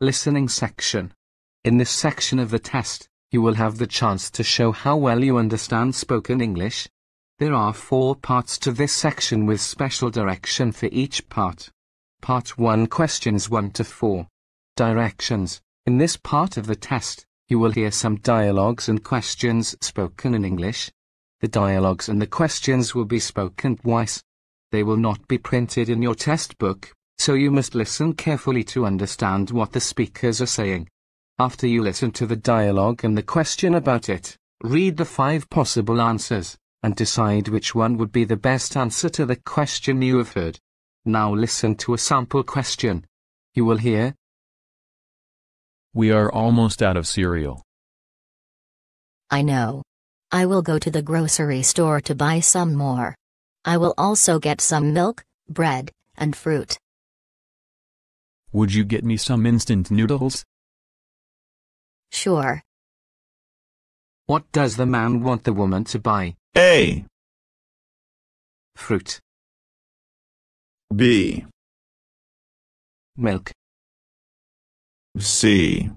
listening section. In this section of the test, you will have the chance to show how well you understand spoken English. There are four parts to this section with special direction for each part. Part 1 Questions 1 to 4 Directions In this part of the test, you will hear some dialogues and questions spoken in English. The dialogues and the questions will be spoken twice. They will not be printed in your test book so you must listen carefully to understand what the speakers are saying. After you listen to the dialogue and the question about it, read the five possible answers, and decide which one would be the best answer to the question you have heard. Now listen to a sample question. You will hear, We are almost out of cereal. I know. I will go to the grocery store to buy some more. I will also get some milk, bread, and fruit. Would you get me some instant noodles? Sure. What does the man want the woman to buy? A. Fruit. B. Milk. C.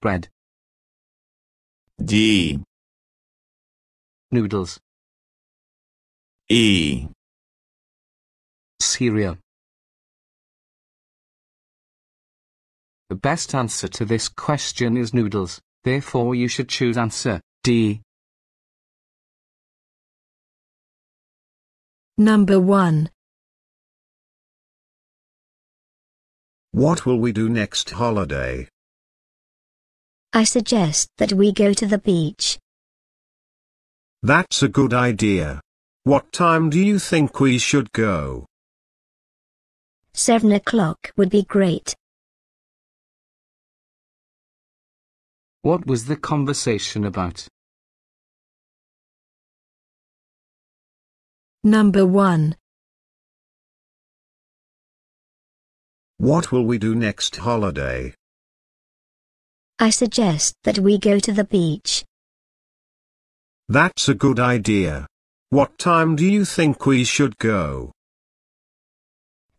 Bread. D. Noodles. E. Cereal. The best answer to this question is noodles, therefore you should choose answer D. Number 1 What will we do next holiday? I suggest that we go to the beach. That's a good idea. What time do you think we should go? Seven o'clock would be great. What was the conversation about? Number 1 What will we do next holiday? I suggest that we go to the beach. That's a good idea. What time do you think we should go?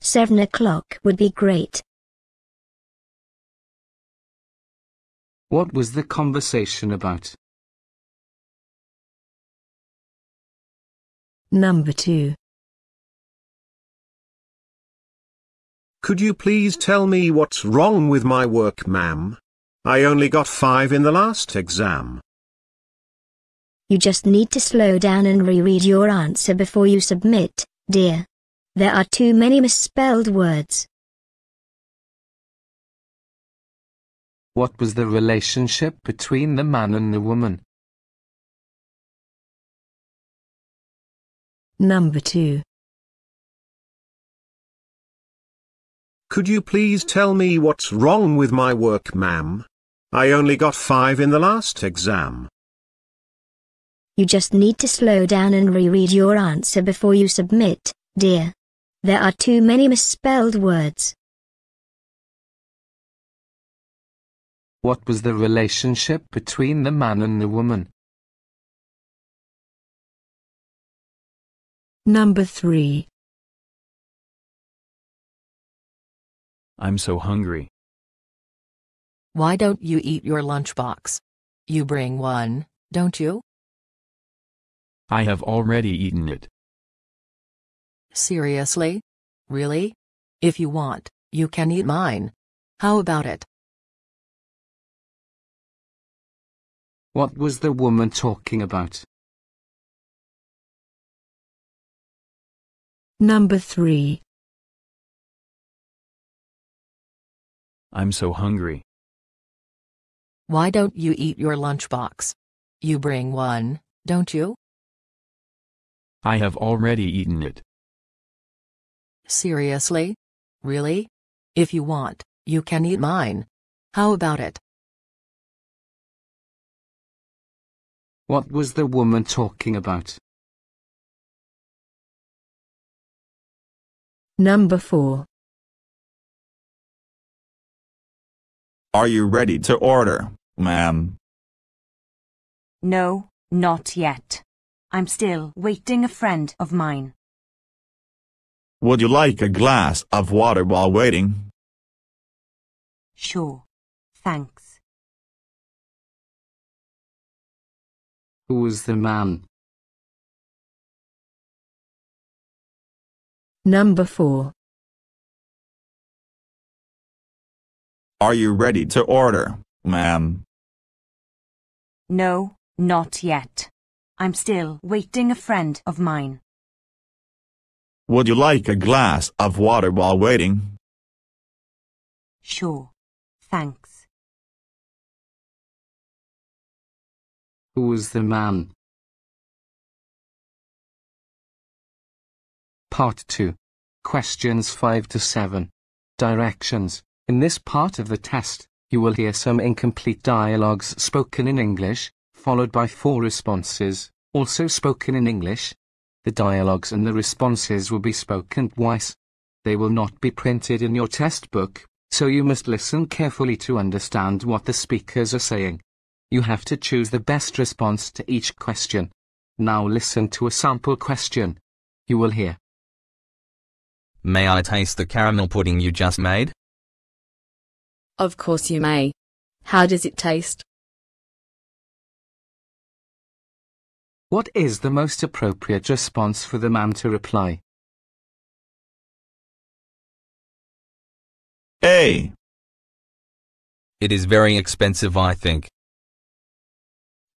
Seven o'clock would be great. What was the conversation about? Number 2. Could you please tell me what's wrong with my work, ma'am? I only got five in the last exam. You just need to slow down and reread your answer before you submit, dear. There are too many misspelled words. What was the relationship between the man and the woman? Number 2. Could you please tell me what's wrong with my work, ma'am? I only got five in the last exam. You just need to slow down and reread your answer before you submit, dear. There are too many misspelled words. What was the relationship between the man and the woman? Number 3 I'm so hungry. Why don't you eat your lunchbox? You bring one, don't you? I have already eaten it. Seriously? Really? If you want, you can eat mine. How about it? What was the woman talking about? Number 3 I'm so hungry. Why don't you eat your lunchbox? You bring one, don't you? I have already eaten it. Seriously? Really? If you want, you can eat mine. How about it? What was the woman talking about? Number 4 Are you ready to order, ma'am? No, not yet. I'm still waiting a friend of mine. Would you like a glass of water while waiting? Sure. Thanks. Who was the man? Number 4. Are you ready to order, ma'am? No, not yet. I'm still waiting a friend of mine. Would you like a glass of water while waiting? Sure. Thanks. Who was the man? Part 2. Questions 5 to 7. Directions. In this part of the test, you will hear some incomplete dialogues spoken in English, followed by four responses, also spoken in English. The dialogues and the responses will be spoken twice. They will not be printed in your test book, so you must listen carefully to understand what the speakers are saying. You have to choose the best response to each question. Now listen to a sample question. You will hear. May I taste the caramel pudding you just made? Of course you may. How does it taste? What is the most appropriate response for the man to reply? A. It is very expensive, I think.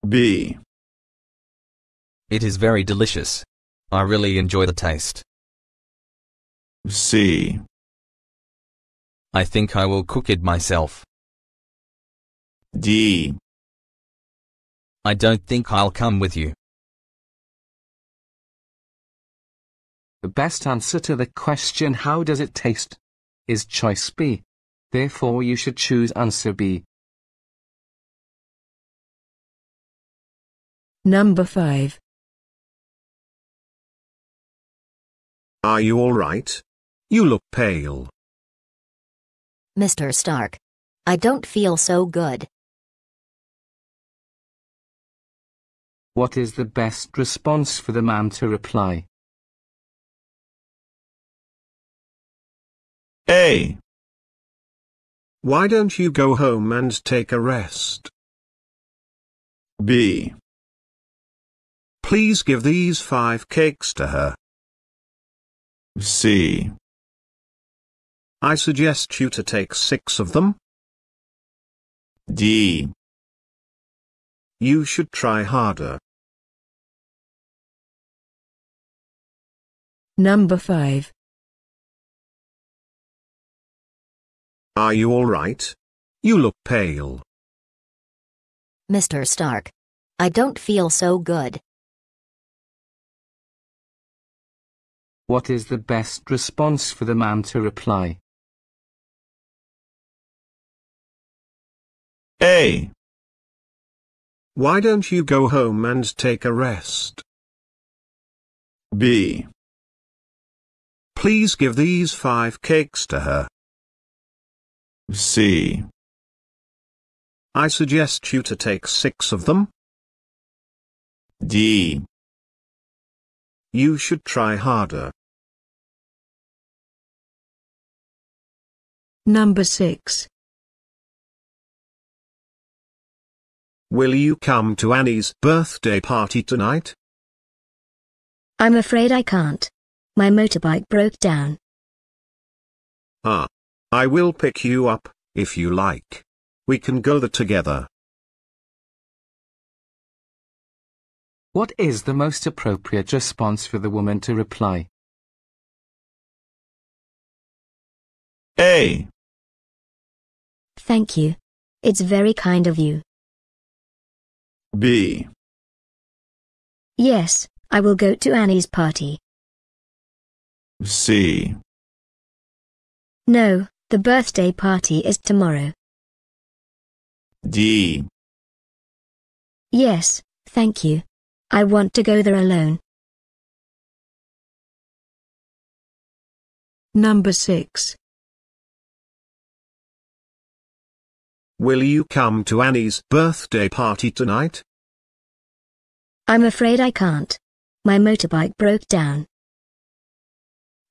B. It is very delicious. I really enjoy the taste. C. I think I will cook it myself. D. I don't think I'll come with you. The best answer to the question how does it taste is choice B. Therefore you should choose answer B. Number 5. Are you alright? You look pale. Mr. Stark. I don't feel so good. What is the best response for the man to reply? A. Why don't you go home and take a rest? B. Please give these five cakes to her. C. I suggest you to take six of them. D. You should try harder. Number 5. Are you alright? You look pale. Mr. Stark. I don't feel so good. What is the best response for the man to reply? A. Why don't you go home and take a rest? B. Please give these five cakes to her. C. I suggest you to take six of them. D. You should try harder. Number 6. Will you come to Annie's birthday party tonight? I'm afraid I can't. My motorbike broke down. Ah. I will pick you up, if you like. We can go there together. What is the most appropriate response for the woman to reply? A. Thank you. It's very kind of you. B. Yes, I will go to Annie's party. C. No, the birthday party is tomorrow. D. Yes, thank you. I want to go there alone. Number 6. Will you come to Annie's birthday party tonight? I'm afraid I can't. My motorbike broke down.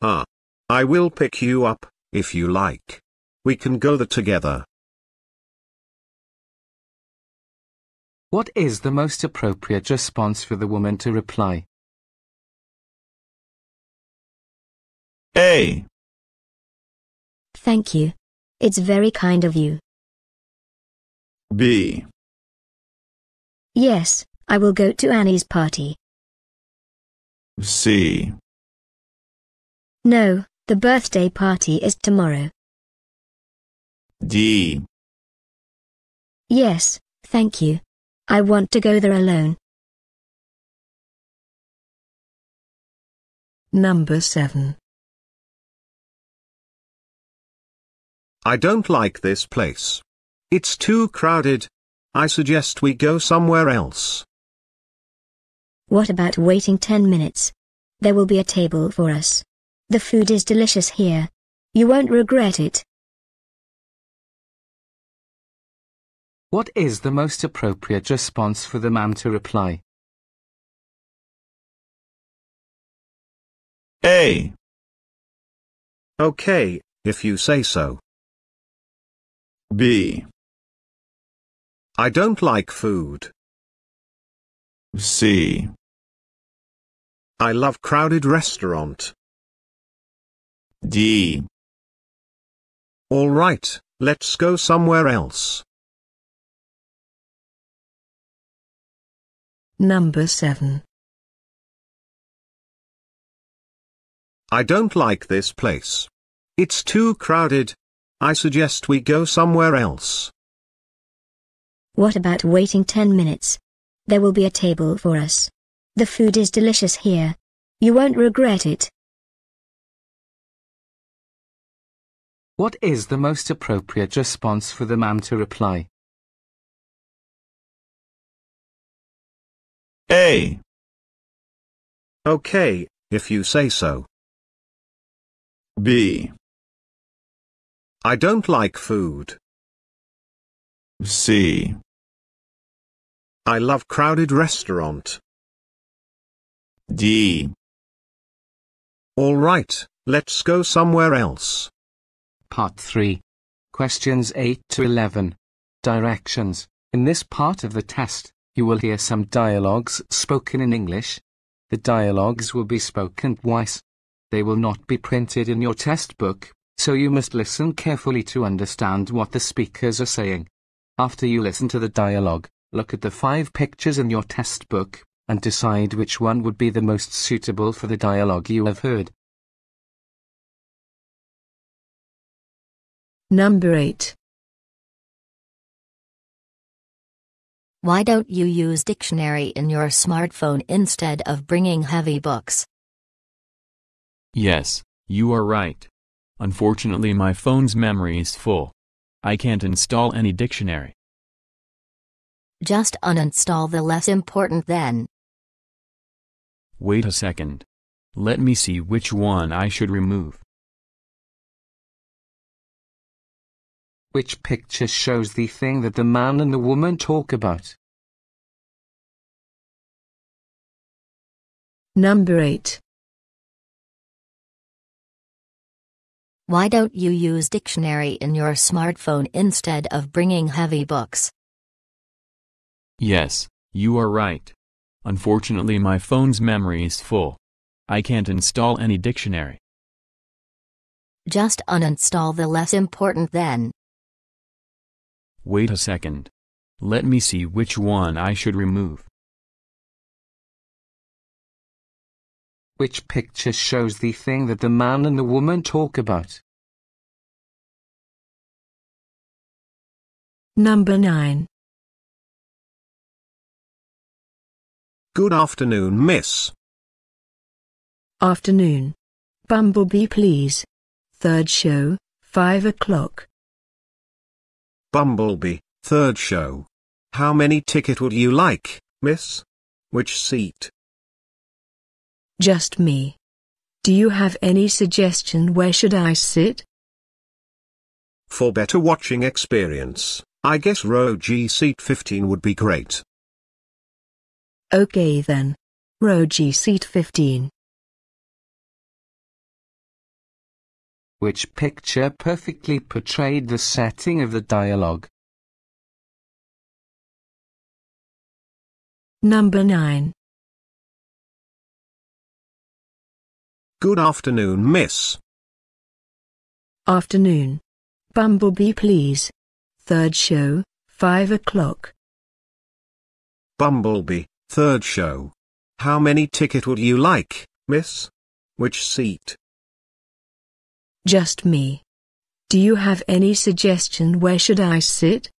Ah. I will pick you up, if you like. We can go there together. What is the most appropriate response for the woman to reply? A. Thank you. It's very kind of you. B. Yes, I will go to Annie's party. C. No, the birthday party is tomorrow. D. Yes, thank you. I want to go there alone. Number 7 I don't like this place. It's too crowded. I suggest we go somewhere else. What about waiting 10 minutes? There will be a table for us. The food is delicious here. You won't regret it. What is the most appropriate response for the man to reply? A. Okay, if you say so. B. I don't like food. C. I love crowded restaurant. D. All right, let's go somewhere else. Number 7. I don't like this place. It's too crowded. I suggest we go somewhere else. What about waiting 10 minutes? There will be a table for us. The food is delicious here. You won't regret it. What is the most appropriate response for the man to reply? A. Okay, if you say so. B. I don't like food. C. I love crowded restaurant. D. All right, let's go somewhere else. Part 3. Questions 8 to 11. Directions. In this part of the test, you will hear some dialogues spoken in English. The dialogues will be spoken twice. They will not be printed in your test book, so you must listen carefully to understand what the speakers are saying. After you listen to the dialogue, Look at the five pictures in your test book and decide which one would be the most suitable for the dialogue you have heard. Number 8 Why don't you use dictionary in your smartphone instead of bringing heavy books? Yes, you are right. Unfortunately my phone's memory is full. I can't install any dictionary. Just uninstall the less important then. Wait a second. Let me see which one I should remove. Which picture shows the thing that the man and the woman talk about? Number 8. Why don't you use dictionary in your smartphone instead of bringing heavy books? Yes, you are right. Unfortunately my phone's memory is full. I can't install any dictionary. Just uninstall the less important then. Wait a second. Let me see which one I should remove. Which picture shows the thing that the man and the woman talk about? Number 9. Good afternoon, miss. Afternoon. Bumblebee, please. Third show, 5 o'clock. Bumblebee, third show. How many ticket would you like, miss? Which seat? Just me. Do you have any suggestion where should I sit? For better watching experience, I guess row G seat 15 would be great. Okay then. Row G seat 15. Which picture perfectly portrayed the setting of the dialogue? Number 9. Good afternoon, miss. Afternoon. Bumblebee, please. Third show, 5 o'clock. Bumblebee. Third show. How many ticket would you like, miss? Which seat? Just me. Do you have any suggestion where should I sit?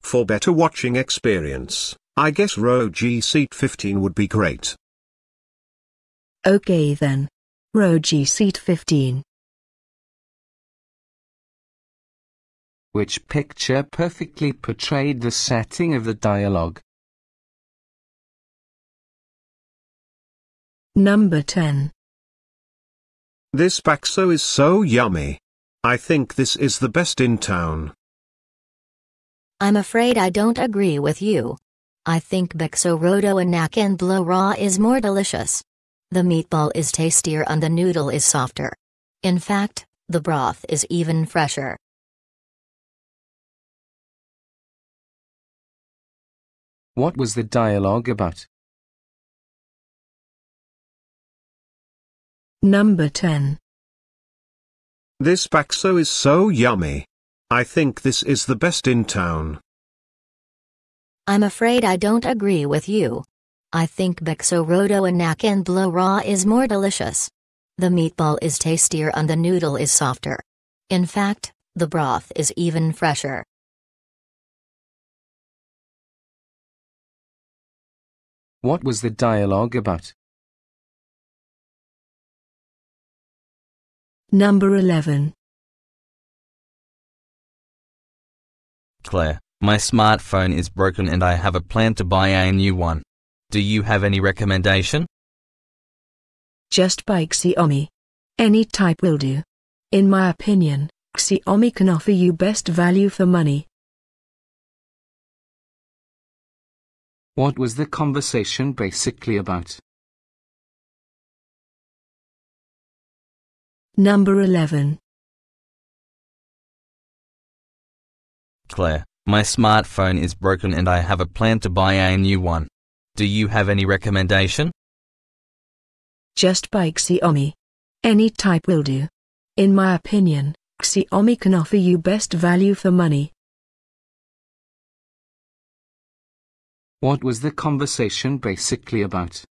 For better watching experience, I guess row G seat 15 would be great. Okay then. Row G seat 15. Which picture perfectly portrayed the setting of the dialogue? Number 10. This bakso is so yummy. I think this is the best in town. I'm afraid I don't agree with you. I think bakso roto and nak and blow raw is more delicious. The meatball is tastier and the noodle is softer. In fact, the broth is even fresher. What was the dialogue about? Number 10. This bakso is so yummy. I think this is the best in town. I'm afraid I don't agree with you. I think bakso roto and nak and blow raw is more delicious. The meatball is tastier and the noodle is softer. In fact, the broth is even fresher. What was the dialogue about? Number 11. Claire, my smartphone is broken and I have a plan to buy a new one. Do you have any recommendation? Just buy Xiaomi. Any type will do. In my opinion, Xiaomi can offer you best value for money. What was the conversation basically about? Number 11. Claire, my smartphone is broken and I have a plan to buy a new one. Do you have any recommendation? Just buy Xiaomi. Any type will do. In my opinion, Xiaomi can offer you best value for money. What was the conversation basically about?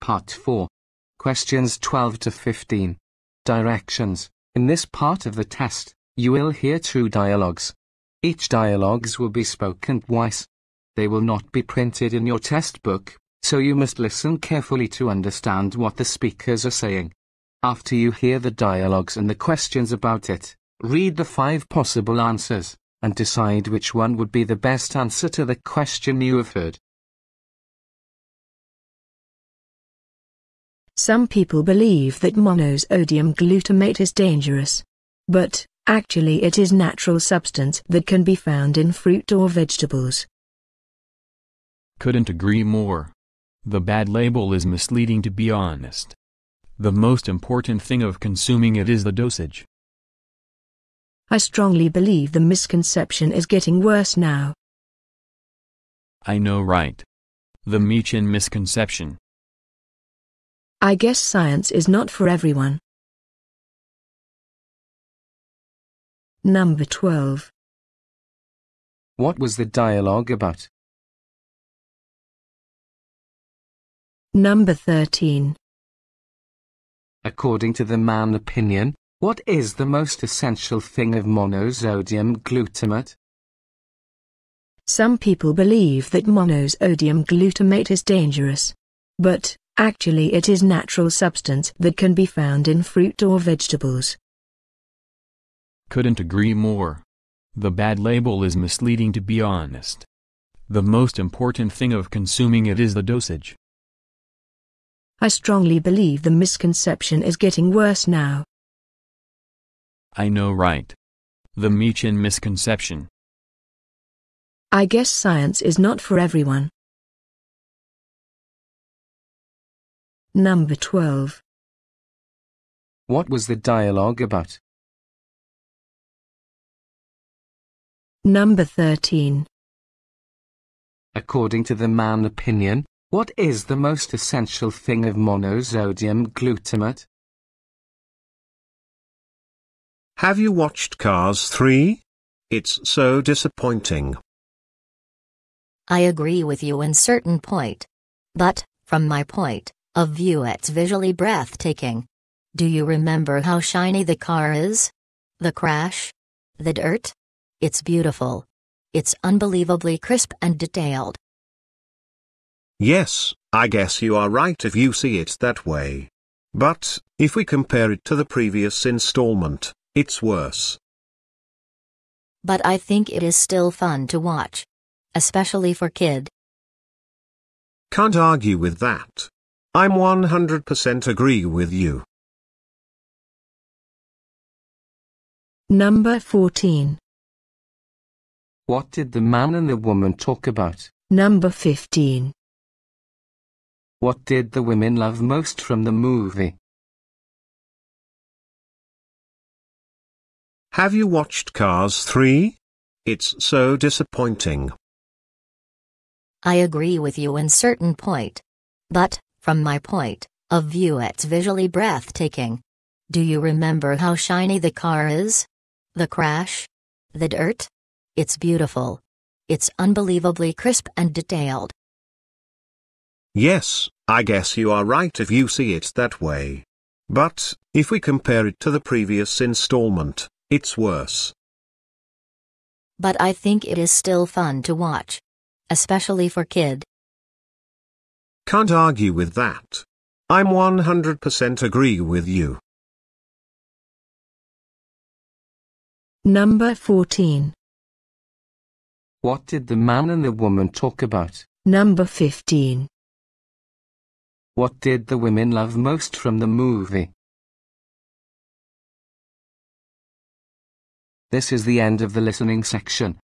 Part 4. Questions 12 to 15. Directions. In this part of the test, you will hear two dialogues. Each dialogues will be spoken twice. They will not be printed in your test book, so you must listen carefully to understand what the speakers are saying. After you hear the dialogues and the questions about it, read the five possible answers, and decide which one would be the best answer to the question you have heard. Some people believe that monosodium glutamate is dangerous. But, actually it is natural substance that can be found in fruit or vegetables. Couldn't agree more. The bad label is misleading to be honest. The most important thing of consuming it is the dosage. I strongly believe the misconception is getting worse now. I know right. The Meechin misconception. I guess science is not for everyone. Number 12. What was the dialogue about? Number 13. According to the man opinion, what is the most essential thing of monosodium glutamate? Some people believe that monosodium glutamate is dangerous. But, Actually it is natural substance that can be found in fruit or vegetables. Couldn't agree more. The bad label is misleading to be honest. The most important thing of consuming it is the dosage. I strongly believe the misconception is getting worse now. I know right. The Meechin misconception. I guess science is not for everyone. Number 12. What was the dialogue about? Number 13. According to the man opinion, what is the most essential thing of monosodium glutamate? Have you watched Cars 3? It's so disappointing. I agree with you in certain point. But, from my point, a view it's visually breathtaking. Do you remember how shiny the car is? The crash? The dirt? It's beautiful. It's unbelievably crisp and detailed. Yes, I guess you are right if you see it that way. But, if we compare it to the previous installment, it's worse. But I think it is still fun to watch. Especially for kid. Can't argue with that. I'm 100% agree with you. Number 14. What did the man and the woman talk about? Number 15. What did the women love most from the movie? Have you watched Cars 3? It's so disappointing. I agree with you in certain point. But, from my point of view, it's visually breathtaking. Do you remember how shiny the car is? The crash? The dirt? It's beautiful. It's unbelievably crisp and detailed. Yes, I guess you are right if you see it that way. But, if we compare it to the previous installment, it's worse. But I think it is still fun to watch. Especially for kid. Can't argue with that. I'm 100% agree with you. Number 14. What did the man and the woman talk about? Number 15. What did the women love most from the movie? This is the end of the listening section.